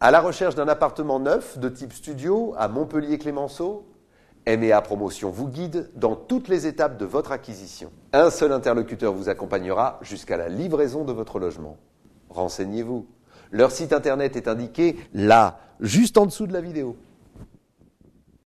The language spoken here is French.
À la recherche d'un appartement neuf de type studio à Montpellier-Clémenceau, MEA Promotion vous guide dans toutes les étapes de votre acquisition. Un seul interlocuteur vous accompagnera jusqu'à la livraison de votre logement. Renseignez-vous. Leur site internet est indiqué là, juste en dessous de la vidéo.